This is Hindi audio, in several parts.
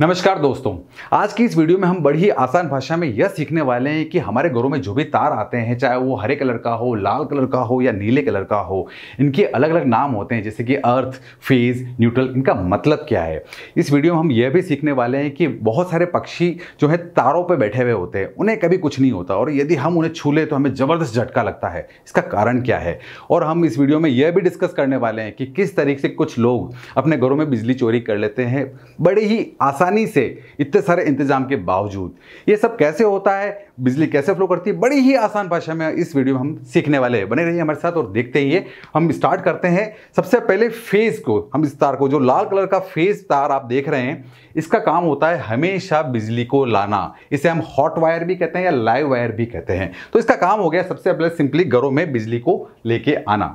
नमस्कार दोस्तों आज की इस वीडियो में हम बड़ी ही आसान भाषा में यह सीखने वाले हैं कि हमारे घरों में जो भी तार आते हैं चाहे वो हरे कलर का हो लाल कलर का हो या नीले कलर का हो इनके अलग अलग नाम होते हैं जैसे कि अर्थ फेज न्यूट्रल इनका मतलब क्या है इस वीडियो में हम यह भी सीखने वाले हैं कि बहुत सारे पक्षी जो है तारों पर बैठे हुए होते हैं उन्हें कभी कुछ नहीं होता और यदि हम उन्हें छू लें तो हमें ज़बरदस्त झटका लगता है इसका कारण क्या है और हम इस वीडियो में यह भी डिस्कस करने वाले हैं कि किस तरीके से कुछ लोग अपने घरों में बिजली चोरी कर लेते हैं बड़े ही आसान आसानी से इतने सारे इंतजाम के बावजूद ये सब कैसे होता है बिजली कैसे फ्लो करती है बड़ी ही आसान भाषा में इस वीडियो में हम सीखने वाले हैं बने रहिए हमारे साथ और देखते ही हम स्टार्ट करते हैं सबसे पहले फेज को हम इस तार को जो लाल कलर का फेज तार आप देख रहे हैं इसका काम होता है हमेशा बिजली को लाना इसे हम हॉट वायर भी कहते हैं या लाइव वायर भी कहते हैं तो इसका काम हो गया सबसे पहले सिंपली घरों में बिजली को लेके आना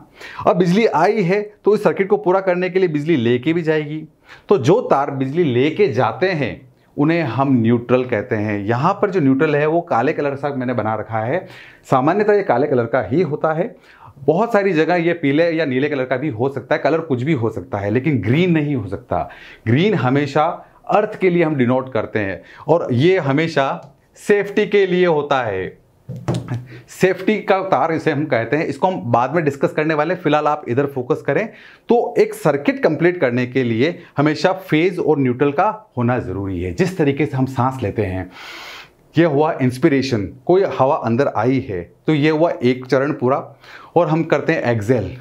अब बिजली आई है तो इस सर्किट को पूरा करने के लिए बिजली लेके भी जाएगी तो जो तार बिजली लेके जाते हैं उन्हें हम न्यूट्रल कहते हैं यहाँ पर जो न्यूट्रल है वो काले कलर सा मैंने बना रखा है सामान्यतः ये काले कलर का ही होता है बहुत सारी जगह ये पीले या नीले कलर का भी हो सकता है कलर कुछ भी हो सकता है लेकिन ग्रीन नहीं हो सकता ग्रीन हमेशा अर्थ के लिए हम डिनोट करते हैं और ये हमेशा सेफ्टी के लिए होता है सेफ्टी का तार इसे हम कहते हैं इसको हम बाद में डिस्कस करने वाले फिलहाल आप इधर फोकस करें तो एक सर्किट कंप्लीट करने के लिए हमेशा फेज और न्यूट्रल का होना ज़रूरी है जिस तरीके से हम सांस लेते हैं यह हुआ इंस्पिरेशन कोई हवा अंदर आई है तो यह हुआ एक चरण पूरा और हम करते हैं एक्सेल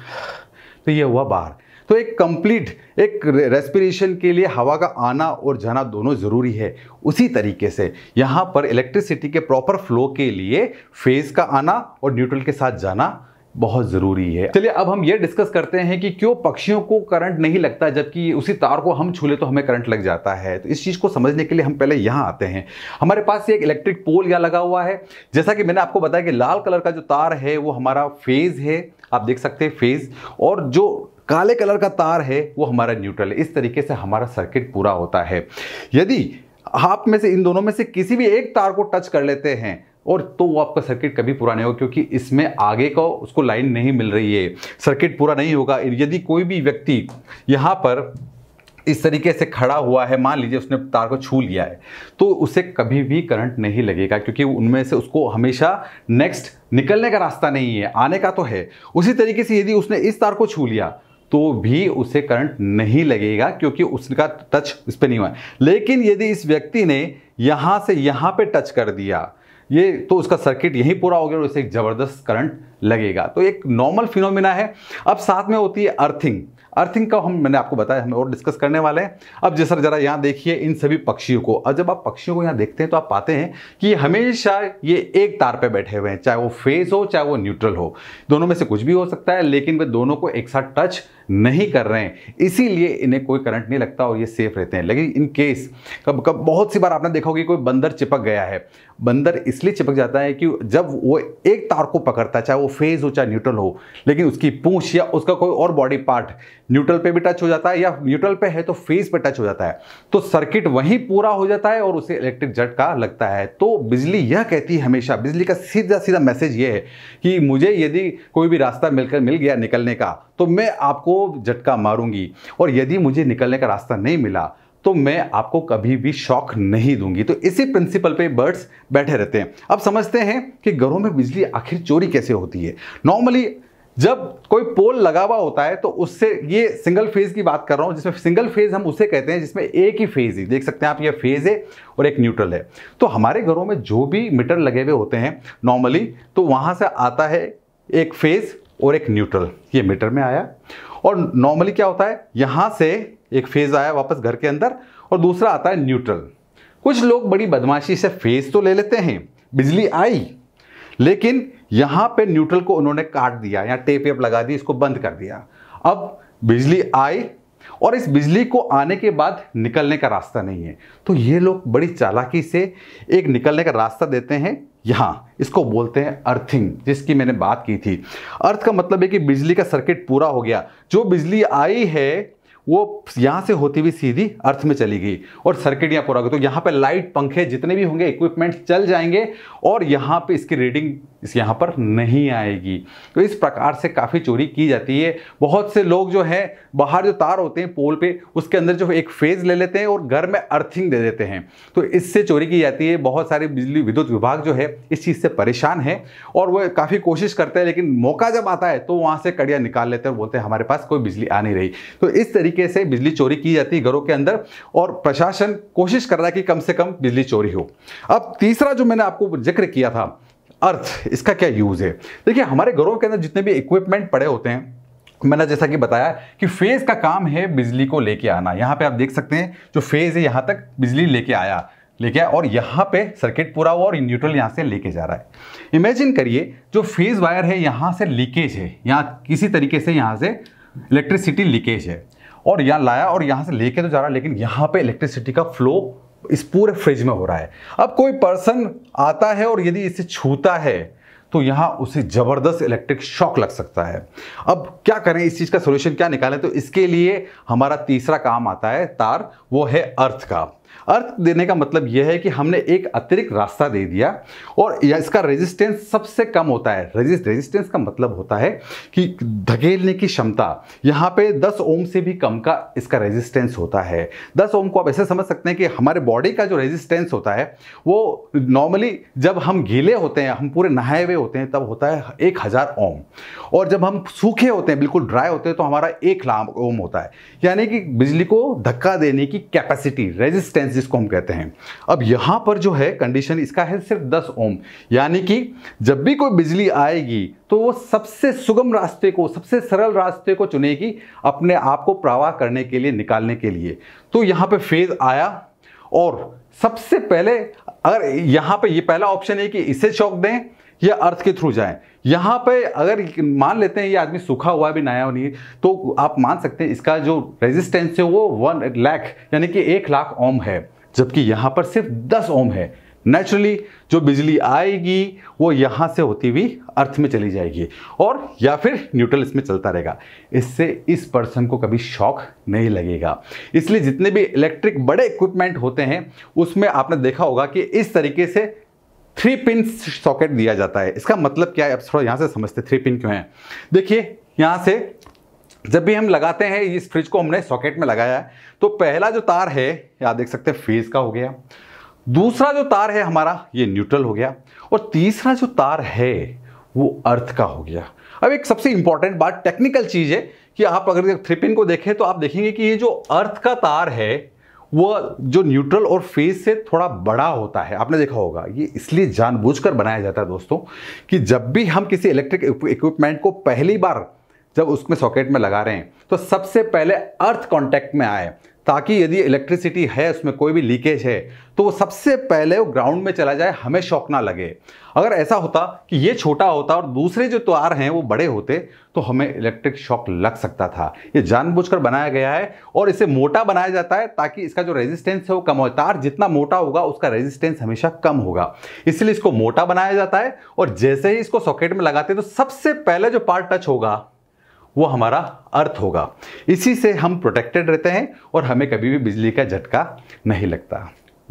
तो यह हुआ बार तो एक कंप्लीट एक रेस्पिरेशन के लिए हवा का आना और जाना दोनों ज़रूरी है उसी तरीके से यहाँ पर इलेक्ट्रिसिटी के प्रॉपर फ्लो के लिए फेज़ का आना और न्यूट्रल के साथ जाना बहुत ज़रूरी है चलिए अब हम ये डिस्कस करते हैं कि क्यों पक्षियों को करंट नहीं लगता जबकि उसी तार को हम छूले तो हमें करंट लग जाता है तो इस चीज़ को समझने के लिए हम पहले यहाँ आते हैं हमारे पास एक इलेक्ट्रिक पोल यहाँ लगा हुआ है जैसा कि मैंने आपको बताया कि लाल कलर का जो तार है वो हमारा फेज़ है आप देख सकते हैं फेज़ और जो काले कलर का तार है वो हमारा न्यूट्रल है इस तरीके से हमारा सर्किट पूरा होता है यदि आप में से इन दोनों में से किसी भी एक तार को टच कर लेते हैं और तो वो आपका सर्किट कभी पूरा नहीं होगा क्योंकि इसमें आगे का उसको लाइन नहीं मिल रही है सर्किट पूरा नहीं होगा यदि कोई भी व्यक्ति यहाँ पर इस तरीके से खड़ा हुआ है मान लीजिए उसने तार को छू लिया है तो उसे कभी भी करंट नहीं लगेगा क्योंकि उनमें से उसको हमेशा नेक्स्ट निकलने का रास्ता नहीं है आने का तो है उसी तरीके से यदि उसने इस तार को छू लिया तो भी उसे करंट नहीं लगेगा क्योंकि उसका टच उस पर नहीं हुआ लेकिन यदि इस व्यक्ति ने यहाँ से यहाँ पे टच कर दिया ये तो उसका सर्किट यहीं पूरा हो गया और उसे एक ज़बरदस्त करंट लगेगा तो एक नॉर्मल फिनोमिना है अब साथ में होती है अर्थिंग अर्थिंग का हम मैंने आपको बताया हम और डिस्कस करने वाले हैं अब जैसा जरा यहाँ देखिए इन सभी पक्षियों को और जब आप पक्षियों को यहाँ देखते हैं तो आप पाते हैं कि हमेशा ये एक तार पे बैठे हुए हैं चाहे वो फेस हो चाहे वो न्यूट्रल हो दोनों में से कुछ भी हो सकता है लेकिन वे दोनों को एक साथ टच नहीं कर रहे हैं इसीलिए इन्हें कोई करंट नहीं लगता और ये सेफ रहते हैं लेकिन इन केस कब कब बहुत सी बार आपने देखा होगी कोई बंदर चिपक गया है बंदर इसलिए चिपक जाता है कि जब वो एक तार को पकड़ता है चाहे वो फेज हो चाहे न्यूट्रल हो लेकिन उसकी पूंछ या उसका कोई और बॉडी पार्ट न्यूट्रल पे भी टच हो जाता है या न्यूट्रल पे है तो फेज पे टच हो जाता है तो सर्किट वहीं पूरा हो जाता है और उसे इलेक्ट्रिक झटका लगता है तो बिजली यह कहती है हमेशा बिजली का सीधा सीधा मैसेज ये है कि मुझे यदि कोई भी रास्ता मिलकर मिल गया निकलने का तो मैं आपको झटका मारूंगी और यदि मुझे निकलने का रास्ता नहीं मिला तो मैं आपको कभी भी शॉक नहीं दूंगी तो इसी प्रिंसिपल पे बर्ड्स बैठे रहते हैं अब समझते हैं कि घरों में बिजली आखिर चोरी कैसे होती है नॉर्मली जब कोई पोल लगा हुआ होता है तो उससे ये सिंगल फेज की बात कर रहा हूँ जिसमें सिंगल फेज हम उसे कहते हैं जिसमें एक ही फेज ही देख सकते हैं आप ये फेज है और एक न्यूट्रल है तो हमारे घरों में जो भी मीटर लगे हुए होते हैं नॉर्मली तो वहाँ से आता है एक फेज और एक न्यूट्रल ये मीटर में आया और नॉर्मली क्या होता है यहाँ से एक फेज़ आया वापस घर के अंदर और दूसरा आता है न्यूट्रल कुछ लोग बड़ी बदमाशी से फेज़ तो ले लेते हैं बिजली आई लेकिन यहाँ पे न्यूट्रल को उन्होंने काट दिया या टेप वेप लगा दी इसको बंद कर दिया अब बिजली आई और इस बिजली को आने के बाद निकलने का रास्ता नहीं है तो ये लोग बड़ी चालाकी से एक निकलने का रास्ता देते हैं यहाँ इसको बोलते हैं अर्थिंग जिसकी मैंने बात की थी अर्थ का मतलब है कि बिजली का सर्किट पूरा हो गया जो बिजली आई है वो यहाँ से होती हुई सीधी अर्थ में चली गई और सर्किट यहाँ पूरा तो यहाँ पे लाइट पंखे जितने भी होंगे इक्विपमेंट चल जाएंगे और यहाँ पे इसकी रीडिंग इस यहाँ पर नहीं आएगी तो इस प्रकार से काफ़ी चोरी की जाती है बहुत से लोग जो है बाहर जो तार होते हैं पोल पे उसके अंदर जो एक फेज़ ले लेते हैं और घर में अर्थिंग दे देते हैं तो इससे चोरी की जाती है बहुत सारे बिजली विद्युत विभाग जो है इस चीज़ से परेशान है और वह काफ़ी कोशिश करते हैं लेकिन मौका जब आता है तो वहाँ से कड़िया निकाल लेते हैं और बोलते हैं हमारे पास कोई बिजली आ नहीं रही तो इस तरीके तरीके से बिजली चोरी की जाती है घरों के अंदर और प्रशासन कोशिश कर रहा है कि कम से कम बिजली चोरी हो अब तीसरा जो मैंने आपको जिक्र किया था अर्थ इसका क्या यूज़ है देखिए हमारे घरों के अंदर जितने भी इक्विपमेंट पड़े होते हैं मैंने जैसा कि बताया कि फेज़ का काम है बिजली को लेके आना यहाँ पे आप देख सकते हैं जो फेज़ है यहाँ तक बिजली लेके आया लेके आया और यहाँ पे सर्किट पूरा हुआ और न्यूट्रल यहाँ से लेके जा रहा है इमेजिन करिए जो फेज़ वायर है यहाँ से लीकेज है यहाँ किसी तरीके से यहाँ से इलेक्ट्रिसिटी लीकेज है और यहाँ लाया और यहाँ से लेके तो जा रहा है लेकिन यहाँ पे इलेक्ट्रिसिटी का फ्लो इस पूरे फ्रिज में हो रहा है अब कोई पर्सन आता है और यदि इसे छूता है तो यहाँ उसे ज़बरदस्त इलेक्ट्रिक शॉक लग सकता है अब क्या करें इस चीज़ का सोल्यूशन क्या निकालें तो इसके लिए हमारा तीसरा काम आता है तार वो है अर्थ का अर्थ देने का मतलब यह है कि हमने एक अतिरिक्त रास्ता दे दिया और इसका रेजिस्टेंस सबसे कम होता है रेजिस्ट रेजिस्टेंस का मतलब होता है कि धकेलने की क्षमता यहाँ पे 10 ओम से भी कम का इसका रेजिस्टेंस होता है 10 ओम को आप ऐसे समझ सकते हैं कि हमारे बॉडी का जो रेजिस्टेंस होता है वो नॉर्मली जब हम गीले होते हैं हम पूरे नहाए हुए होते हैं तब होता है एक हज़ार ओम और जब हम सूखे होते हैं बिल्कुल ड्राई होते हैं तो हमारा एक ओम होता है यानी कि बिजली को धक्का देने की कैपेसिटी रेजिस्टेंस रेजिस्टेंस जिसको हम कहते हैं अब यहां पर जो है कंडीशन इसका है सिर्फ 10 ओम यानी कि जब भी कोई बिजली आएगी तो वो सबसे सुगम रास्ते को सबसे सरल रास्ते को चुनेगी अपने आप को प्रवाह करने के लिए निकालने के लिए तो यहां पे फेज आया और सबसे पहले अगर यहां पे ये पहला ऑप्शन है कि इसे चौक दें या अर्थ के थ्रू जाएं यहाँ पे अगर मान लेते हैं ये आदमी सूखा हुआ भी नया नहीं तो आप मान सकते हैं इसका जो रेजिस्टेंस है वो वन लैख यानी कि एक लाख ओम है जबकि यहाँ पर सिर्फ दस ओम है नेचुरली जो बिजली आएगी वो यहाँ से होती हुई अर्थ में चली जाएगी और या फिर न्यूट्रल इसमें चलता रहेगा इससे इस पर्सन को कभी शौक नहीं लगेगा इसलिए जितने भी इलेक्ट्रिक बड़े इक्विपमेंट होते हैं उसमें आपने देखा होगा कि इस तरीके से थ्री पिन सॉकेट दिया जाता है इसका मतलब क्या है अब थोड़ा यहाँ से समझते थ्री पिन क्यों है देखिए यहाँ से जब भी हम लगाते हैं इस फ्रिज को हमने सॉकेट में लगाया है तो पहला जो तार है आप देख सकते हैं फेज का हो गया दूसरा जो तार है हमारा ये न्यूट्रल हो गया और तीसरा जो तार है वो अर्थ का हो गया अब एक सबसे इंपॉर्टेंट बात टेक्निकल चीज़ है कि आप अगर थ्री पिन को देखें तो आप देखेंगे कि ये जो अर्थ का तार है वो जो न्यूट्रल और फेस से थोड़ा बड़ा होता है आपने देखा होगा ये इसलिए जानबूझकर बनाया जाता है दोस्तों कि जब भी हम किसी इलेक्ट्रिक इक्विपमेंट को पहली बार जब उसमें सॉकेट में लगा रहे हैं तो सबसे पहले अर्थ कांटेक्ट में आए ताकि यदि इलेक्ट्रिसिटी है उसमें कोई भी लीकेज है तो वो सबसे पहले वो ग्राउंड में चला जाए हमें शौक ना लगे अगर ऐसा होता कि ये छोटा होता और दूसरे जो तार हैं वो बड़े होते तो हमें इलेक्ट्रिक शॉक लग सकता था ये जानबूझकर बनाया गया है और इसे मोटा बनाया जाता है ताकि इसका जो रेजिस्टेंस है वो कम हो तार जितना मोटा होगा उसका रेजिस्टेंस हमेशा कम होगा इसलिए इसको मोटा बनाया जाता है और जैसे ही इसको सॉकेट में लगाते हैं तो सबसे पहले जो पार्ट टच होगा वो हमारा अर्थ होगा इसी से हम प्रोटेक्टेड रहते हैं और हमें कभी भी बिजली का झटका नहीं लगता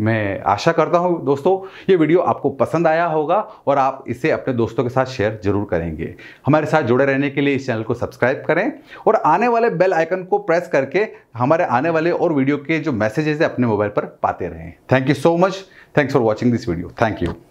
मैं आशा करता हूँ दोस्तों ये वीडियो आपको पसंद आया होगा और आप इसे अपने दोस्तों के साथ शेयर जरूर करेंगे हमारे साथ जुड़े रहने के लिए इस चैनल को सब्सक्राइब करें और आने वाले बेल आइकन को प्रेस करके हमारे आने वाले और वीडियो के जो मैसेजेस हैं अपने मोबाइल पर पाते रहें thank you so much thanks for watching this video thank you